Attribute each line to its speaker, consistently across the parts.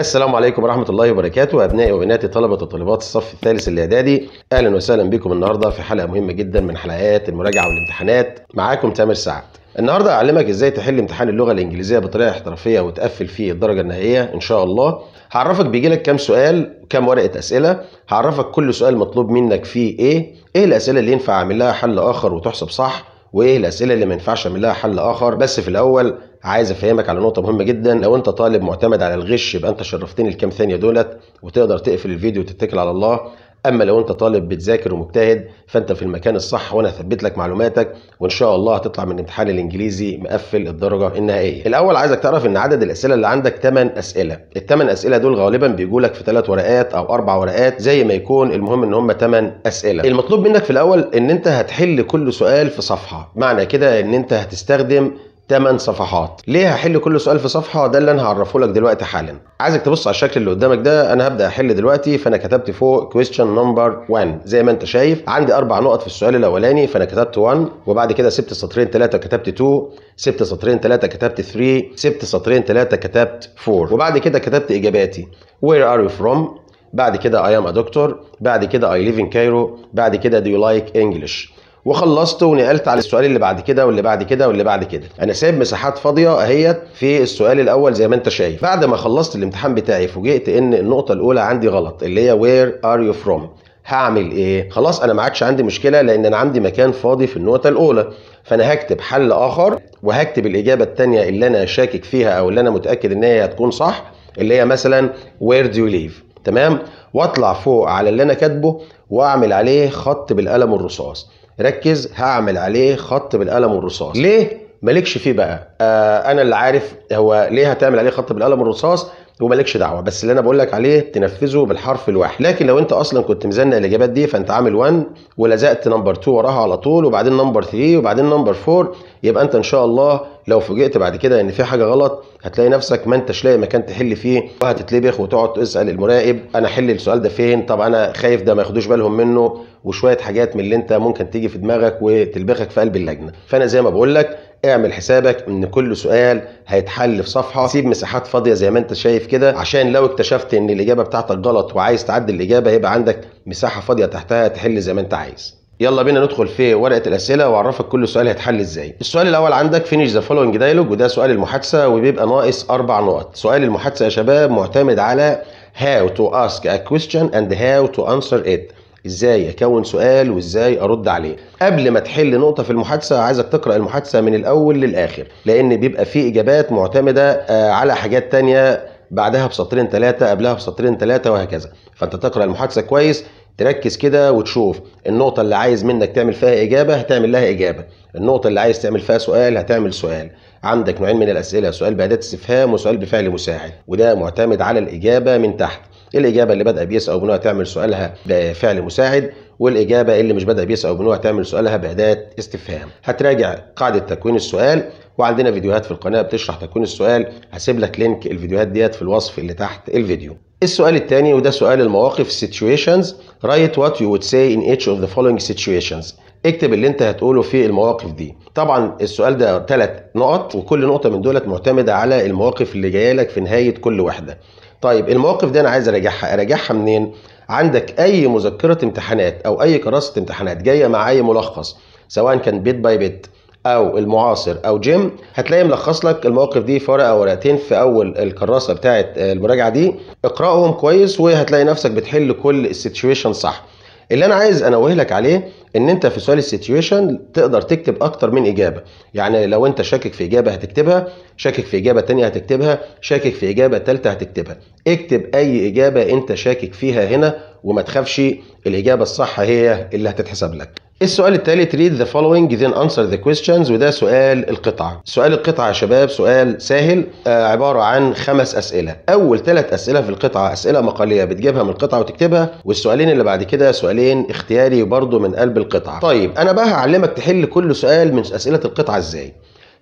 Speaker 1: السلام عليكم ورحمة الله وبركاته أبنائي وبناتي طلبة وطالبات الصف الثالث الإعدادي أهلا وسهلا بكم النهاردة في حلقة مهمة جدا من حلقات المراجعة والامتحانات معاكم تامر سعد النهارده هعلمك ازاي تحل امتحان اللغه الانجليزيه بطريقه احترافيه وتقفل فيه الدرجه النهائيه ان شاء الله هعرفك بيجي لك كام سؤال كام ورقه اسئله هعرفك كل سؤال مطلوب منك فيه ايه ايه الاسئله اللي ينفع اعمل لها حل اخر وتحسب صح وايه الاسئله اللي ما ينفعش اعمل لها حل اخر بس في الاول عايز افهمك على نقطه مهمه جدا لو انت طالب معتمد على الغش يبقى انت شرفتني الكام ثانيه دولت وتقدر تقفل الفيديو وتتكل على الله اما لو انت طالب بتذاكر ومجتهد فانت في المكان الصح وانا هثبت لك معلوماتك وان شاء الله هتطلع من امتحان الانجليزي مقفل الدرجه النهائيه الاول عايزك تعرف ان عدد الاسئله اللي عندك 8 اسئله الثمان اسئله دول غالبا بيجوا لك في ثلاث ورقات او اربع ورقات زي ما يكون المهم ان هم 8 اسئله المطلوب منك في الاول ان انت هتحل كل سؤال في صفحه معنى كده ان انت هتستخدم 8 صفحات ليه هحل كل سؤال في صفحه ده اللي انا هعرفه لك دلوقتي حالا عايزك تبص على الشكل اللي قدامك ده انا هبدا احل دلوقتي فانا كتبت فوق كويستشن نمبر 1 زي ما انت شايف عندي اربع نقط في السؤال الاولاني فانا كتبت 1 وبعد كده سبت سطرين ثلاثه كتبت 2 سبت سطرين ثلاثه كتبت 3 سبت سطرين ثلاثه كتبت 4 وبعد كده كتبت اجاباتي وير ار يو فروم بعد كده I am a doctor بعد كده I live in Cairo بعد كده do you like English وخلصت ونقلت على السؤال اللي بعد كده واللي بعد كده واللي بعد كده انا سايب مساحات فاضيه اهيت في السؤال الاول زي ما انت شايف بعد ما خلصت الامتحان بتاعي فوجئت ان النقطه الاولى عندي غلط اللي هي وير ار يو فروم هعمل ايه خلاص انا ما عادش عندي مشكله لان انا عندي مكان فاضي في النقطه الاولى فانا هكتب حل اخر وهكتب الاجابه الثانيه اللي انا شاكك فيها او اللي انا متاكد ان هي هتكون صح اللي هي مثلا وير دو ليف تمام واطلع فوق على اللي انا كاتبه واعمل عليه خط بالقلم الرصاص ركز هعمل عليه خط بالقلم والرصاص ليه مالكش فيه بقى آه انا اللي عارف هو ليه هتعمل عليه خط بالقلم والرصاص ومالكش دعوه بس اللي انا بقول لك عليه تنفذه بالحرف الواحد لكن لو انت اصلا كنت مزنق الاجابات دي فانت عامل 1 ولزقت نمبر 2 وراها على طول وبعدين نمبر 3 وبعدين نمبر 4 يبقى انت ان شاء الله لو فوجئت بعد كده ان في حاجه غلط هتلاقي نفسك ما انتش لاقي مكان تحل فيه وهتتلبخ وتقعد تسال المراقب انا حل السؤال ده فين طب انا خايف ده ما ياخدوش بالهم منه وشويه حاجات من اللي انت ممكن تيجي في دماغك وتلبخك في قلب اللجنه فانا زي ما بقول لك اعمل حسابك ان كل سؤال هيتحل في صفحه سيب مساحات فاضيه زي ما انت شايف كده عشان لو اكتشفت ان الاجابه بتاعتك غلط وعايز تعدل الاجابه هيبقى عندك مساحه فاضيه تحتها تحل زي ما انت عايز يلا بينا ندخل في ورقه الاسئله واعرفك كل سؤال هيتحل ازاي السؤال الاول عندك فينيش ذا فولوينج دايلوج وده سؤال المحادثه وبيبقى ناقص اربع نقط سؤال المحادثه يا شباب معتمد على how to ask a question and how to answer it ازاي اكون سؤال وازاي ارد عليه قبل ما تحل نقطه في المحادثه عايزك تقرا المحادثه من الاول للاخر لان بيبقى في اجابات معتمده آه، على حاجات تانية بعدها بسطرين ثلاثه قبلها بسطرين ثلاثه وهكذا فانت تقرا المحادثه كويس تركز كده وتشوف النقطة اللي عايز منك تعمل فيها إجابة هتعمل لها إجابة النقطة اللي عايز تعمل فيها سؤال هتعمل سؤال عندك نوعين من الأسئلة سؤال بأداة استفهام وسؤال بفعل مساعد وده معتمد على الإجابة من تحت الاجابه اللي بدأ بيس او بنوع تعمل سؤالها بفعل مساعد والاجابه اللي مش بدأ بيس او بنوع تعمل سؤالها باداه استفهام هتراجع قاعده تكوين السؤال وعندنا فيديوهات في القناه بتشرح تكوين السؤال هسيب لك لينك الفيديوهات ديت في الوصف اللي تحت الفيديو السؤال الثاني وده سؤال المواقف situations write what you would say in each of the following situations اكتب اللي انت هتقوله في المواقف دي طبعا السؤال ده ثلاث نقط وكل نقطه من دولت معتمده على المواقف اللي جايه لك في نهايه كل واحده طيب المواقف دي انا عايز اراجعها اراجعها منين عندك اي مذكره امتحانات او اي كراسه امتحانات جايه مع اي ملخص سواء كان بيت باي بيت او المعاصر او جيم هتلاقي ملخص لك المواقف دي في ورقه او ورقتين في اول الكراسه بتاعه المراجعه دي اقراهم كويس وهتلاقي نفسك بتحل كل السيتويشن صح اللي انا عايز انوه لك عليه ان انت في سؤال السيتويشن تقدر تكتب اكتر من اجابه يعني لو انت شاكك في اجابه هتكتبها شاكك في اجابه تانية هتكتبها شاكك في اجابه تالتة هتكتبها اكتب اي اجابه انت شاكك فيها هنا وما تخافش الاجابه الصح هي اللي هتتحسب لك السؤال التالت read the following then answer the questions وده سؤال القطعة سؤال القطعة يا شباب سؤال سهل آه، عبارة عن خمس أسئلة أول ثلاث أسئلة في القطعة أسئلة مقالية بتجيبها من القطعة وتكتبها والسؤالين اللي بعد كده سؤالين اختياري برضو من قلب القطعة طيب أنا بقى هعلمك تحل كل سؤال من أسئلة القطعة إزاي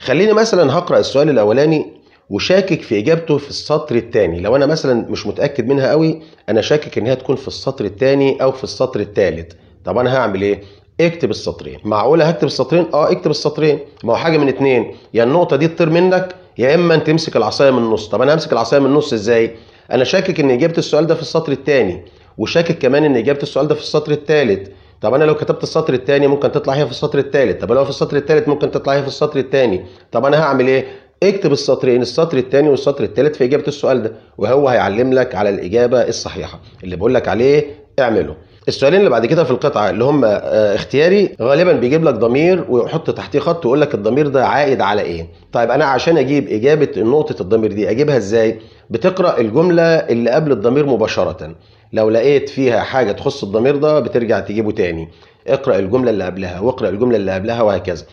Speaker 1: خليني مثلا هقرأ السؤال الأولاني وشاكك في اجابته في السطر الثاني لو انا مثلا مش متاكد منها قوي انا شاكك ان هي تكون في السطر الثاني او في السطر الثالث طب انا هعمل ايه اكتب السطرين معقوله هكتب السطرين اه اكتب السطرين ما هو حاجه من اتنين يا يعني النقطه دي تطير منك يا اما انت تمسك العصايه من النص طب انا همسك العصايه من النص ازاي انا شاكك ان اجابه السؤال ده في السطر الثاني وشاكك كمان ان اجابه السؤال ده في السطر الثالث طب انا لو كتبت السطر الثاني ممكن تطلع هي في السطر الثالث طب لو في السطر الثالث ممكن تطلع هي في السطر الثاني طب انا هعمل ايه اكتب السطرين السطر الثاني والسطر الثالث في اجابه السؤال ده وهو هيعلم لك على الاجابه الصحيحه اللي بقول لك عليه اعمله السؤالين اللي بعد كده في القطعه اللي هم آه، اختياري غالبا بيجيب لك ضمير ويحط تحتيه خط ويقول لك الضمير ده عائد على ايه طيب انا عشان اجيب اجابه نقطه الضمير دي اجيبها ازاي بتقرا الجمله اللي قبل الضمير مباشره لو لقيت فيها حاجه تخص الضمير ده بترجع تجيبه تاني اقرا الجمله اللي قبلها واقرا الجمله اللي قبلها وهكذا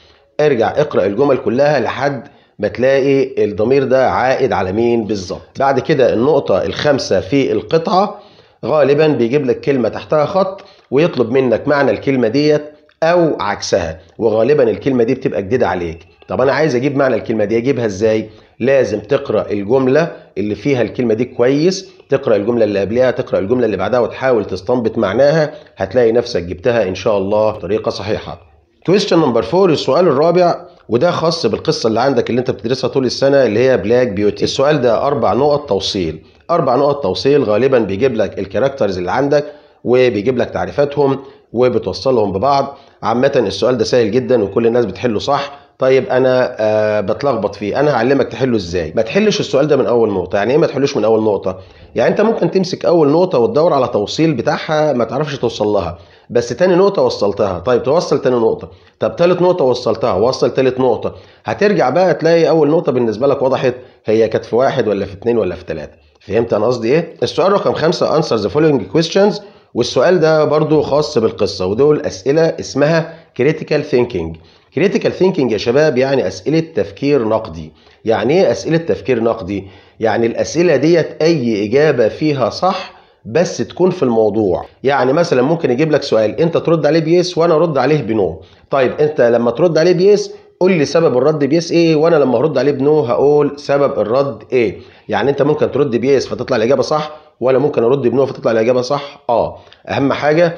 Speaker 1: ارجع اقرا الجمل كلها لحد بتلاقي الضمير ده عائد على مين بالظبط بعد كده النقطة الخامسة في القطعة غالبا بيجيب لك كلمة تحتها خط ويطلب منك معنى الكلمة ديت أو عكسها وغالبا الكلمة دي بتبقى جديدة عليك طب أنا عايز أجيب معنى الكلمة دي أجيبها إزاي؟ لازم تقرأ الجملة اللي فيها الكلمة دي كويس تقرأ الجملة اللي قبلها تقرأ الجملة اللي بعدها وتحاول تستنبط معناها هتلاقي نفسك جبتها إن شاء الله بطريقة صحيحة question number فور السؤال الرابع وده خاص بالقصه اللي عندك اللي انت بتدرسها طول السنه اللي هي بلاك بيوتي السؤال ده اربع نقط توصيل اربع نقط توصيل غالبا بيجيب لك الكاركترز اللي عندك وبيجيب لك تعريفاتهم وبتوصلهم ببعض عامه السؤال ده سهل جدا وكل الناس بتحله صح طيب انا آه بتلخبط فيه انا هعلمك تحله ازاي ما تحلش السؤال ده من اول نقطه يعني ايه ما تحلوش من اول نقطه يعني انت ممكن تمسك اول نقطه وتدور على توصيل بتاعها ما تعرفش توصل لها بس تاني نقطه وصلتها طيب توصل تاني نقطه طب تالت نقطه وصلتها وصل تالت نقطه هترجع بقى تلاقي اول نقطه بالنسبه لك وضحت هي كانت في واحد ولا في اتنين ولا في تلاته فهمت انا قصدي ايه السؤال رقم خمسة answer the following questions والسؤال ده برضو خاص بالقصه ودول اسئله اسمها critical thinking كريتيكال ثينكينج يا شباب يعني اسئله تفكير نقدي يعني ايه اسئله تفكير نقدي يعني الاسئله ديت اي اجابه فيها صح بس تكون في الموضوع يعني مثلا ممكن يجيب لك سؤال انت ترد عليه بيس وانا ارد عليه بنو طيب انت لما ترد عليه بيس قول لي سبب الرد بيس ايه وانا لما هرد عليه بنو هقول سبب الرد ايه يعني انت ممكن ترد بيس فتطلع الاجابه صح ولا ممكن ارد بنو فتطلع الاجابه صح اه اهم حاجه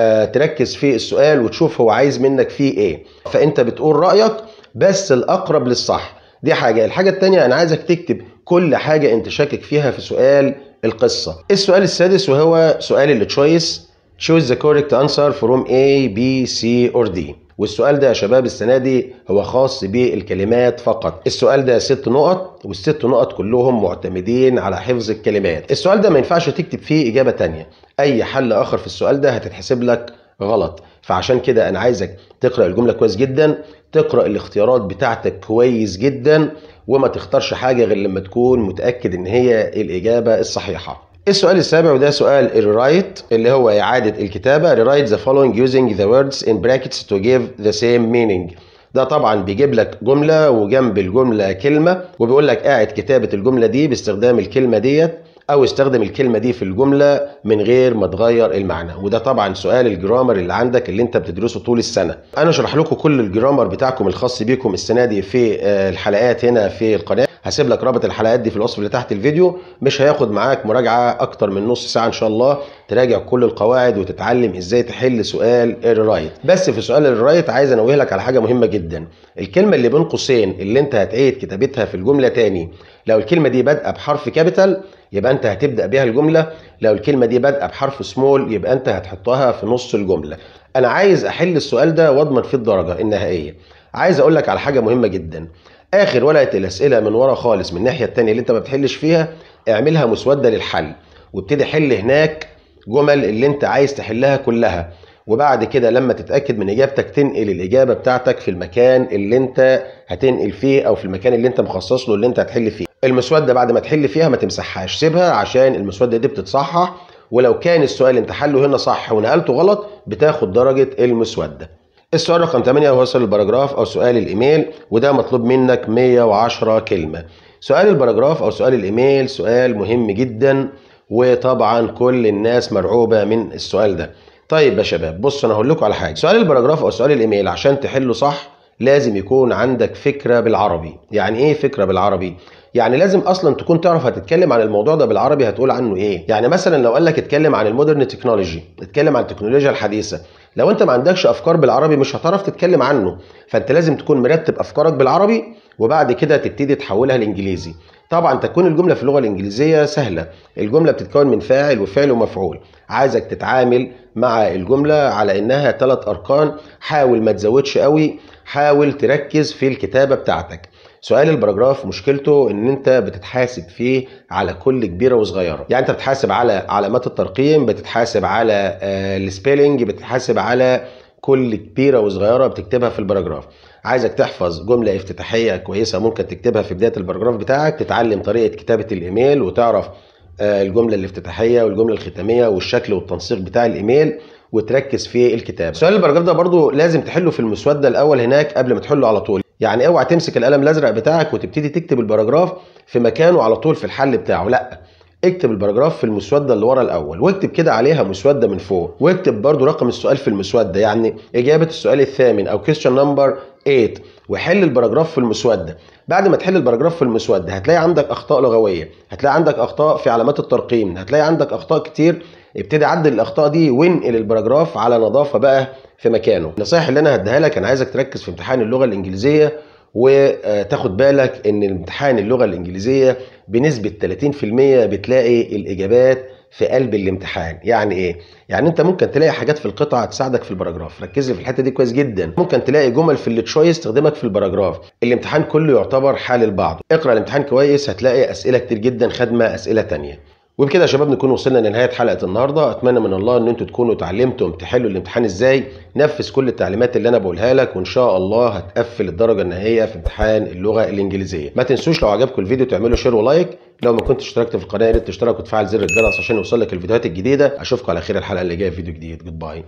Speaker 1: آه، تركز في السؤال وتشوف هو عايز منك فيه ايه فانت بتقول رايك بس الاقرب للصح دي حاجه الحاجه الثانيه انا عايزك تكتب كل حاجه انت شاكك فيها في سؤال القصه السؤال السادس وهو سؤال التشويس choose the correct answer from A, B, C or D والسؤال ده يا شباب السنة دي هو خاص بالكلمات فقط السؤال ده ست نقط والست نقط كلهم معتمدين على حفظ الكلمات السؤال ده ما ينفعش تكتب فيه إجابة تانية أي حل آخر في السؤال ده هتتحسب لك غلط فعشان كده أنا عايزك تقرأ الجملة كويس جدا تقرأ الاختيارات بتاعتك كويس جدا وما تختارش حاجة غير لما تكون متأكد إن هي الإجابة الصحيحة السؤال السابع وده سؤال الرايت اللي هو إعادة الكتابة rewrite the following using the words in brackets to give the same meaning ده طبعا بيجيب لك جملة وجنب الجملة كلمة وبيقول لك قاعد كتابة الجملة دي باستخدام الكلمة ديت أو استخدم الكلمة دي في الجملة من غير ما تغير المعنى وده طبعا سؤال الجرامر اللي عندك اللي أنت بتدرسه طول السنة أنا شرح لكم كل الجرامر بتاعكم الخاص بيكم السنة دي في آه، الحلقات هنا في القناة هسيب لك رابط الحلقات دي في الوصف اللي تحت الفيديو مش هياخد معاك مراجعه اكتر من نص ساعه ان شاء الله تراجع كل القواعد وتتعلم ازاي تحل سؤال الرايت بس في سؤال الرايت عايز انوه لك على حاجه مهمه جدا الكلمه اللي بين قوسين اللي انت هتعيد كتابتها في الجمله تاني لو الكلمه دي بادئه بحرف كابيتال يبقى انت هتبدا بيها الجمله لو الكلمه دي بادئه بحرف سمول يبقى انت هتحطها في نص الجمله انا عايز احل السؤال ده واضمن فيه الدرجه النهائيه عايز اقول لك على حاجه مهمه جدا اخر ورقه الاسئله من ورا خالص من الناحيه الثانيه اللي انت ما بتحلش فيها اعملها مسوده للحل وابتدي حل هناك جمل اللي انت عايز تحلها كلها وبعد كده لما تتاكد من اجابتك تنقل الاجابه بتاعتك في المكان اللي انت هتنقل فيه او في المكان اللي انت مخصص له اللي انت هتحل فيه المسوده بعد ما تحل فيها ما تمسحهاش سيبها عشان المسوده دي بتتصحح ولو كان السؤال انت حله هنا صح ونقلته غلط بتاخد درجه المسوده السؤال رقم 8 هو سؤال البراجراف او سؤال الايميل وده مطلوب منك 110 كلمه سؤال البراجراف او سؤال الايميل سؤال مهم جدا وطبعا كل الناس مرعوبه من السؤال ده طيب يا شباب بص انا هقول لكم على حاجه سؤال البراجراف او سؤال الايميل عشان تحله صح لازم يكون عندك فكره بالعربي يعني ايه فكره بالعربي يعني لازم اصلا تكون تعرف هتتكلم عن الموضوع ده بالعربي هتقول عنه ايه يعني مثلا لو قال لك اتكلم عن المودرن تكنولوجي اتكلم عن التكنولوجيا الحديثه لو انت ما عندكش افكار بالعربي مش هتعرف تتكلم عنه فانت لازم تكون مرتب افكارك بالعربي وبعد كده تبتدي تحولها لانجليزي طبعا تكون الجمله في اللغه الانجليزيه سهله الجمله بتتكون من فاعل وفعل ومفعول عايزك تتعامل مع الجمله على انها ثلاث اركان حاول ما تزودش قوي حاول تركز في الكتابه بتاعتك سؤال البراجراف مشكلته ان انت بتتحاسب فيه على كل كبيره وصغيره يعني انت بتحاسب على علامات الترقيم بتتحاسب على آه، السبيلنج بتتحاسب على كل كبيره وصغيره بتكتبها في البراجراف عايزك تحفظ جمله افتتاحيه كويسه ممكن تكتبها في بدايه البراجراف بتاعك تتعلم طريقه كتابه الايميل وتعرف آه، الجمله الافتتاحيه والجمله الختاميه والشكل والتنسيق بتاع الايميل وتركز في الكتابه سؤال البراجراف ده برضو لازم تحله في المسوده الاول هناك قبل ما تحله على طول يعني اوعى تمسك القلم الازرق بتاعك وتبتدي تكتب الباراجراف في مكانه على طول في الحل بتاعه لا اكتب الباراجراف في المسوده اللي ورا الاول واكتب كده عليها مسوده من فوق واكتب برده رقم السؤال في المسوده يعني اجابه السؤال الثامن او كيستشن نمبر 8 وحل الباراجراف في المسوده بعد ما تحل الباراجراف في المسوده هتلاقي عندك اخطاء لغويه هتلاقي عندك اخطاء في علامات الترقيم هتلاقي عندك اخطاء كتير ابتدي عدل الاخطاء دي وانقل البراجراف على نظافه بقى في مكانه النصايح اللي انا هديها لك انا عايزك تركز في امتحان اللغه الانجليزيه وتاخد بالك ان امتحان اللغه الانجليزيه بنسبه 30% بتلاقي الاجابات في قلب الامتحان يعني ايه يعني انت ممكن تلاقي حاجات في القطعه تساعدك في البراجراف ركز في الحته دي كويس جدا ممكن تلاقي جمل في التشويس تخدمك في البراجراف الامتحان كله يعتبر حال البعض اقرا الامتحان كويس هتلاقي اسئله كتير جدا خدمه اسئله تانية وبكده يا شباب نكون وصلنا لنهايه حلقه النهارده اتمنى من الله ان انتوا تكونوا اتعلمتم تحلوا الامتحان ازاي نفذ كل التعليمات اللي انا بقولها لك وان شاء الله هتقفل الدرجه النهائيه في امتحان اللغه الانجليزيه ما تنسوش لو عجبكم الفيديو تعملوا شير ولايك لو ما كنتش اشتركت في القناه يا ريت تشترك وتفعل زر الجرس عشان يوصلك الفيديوهات الجديده اشوفكم على خير الحلقه اللي جايه في فيديو جديد جود باي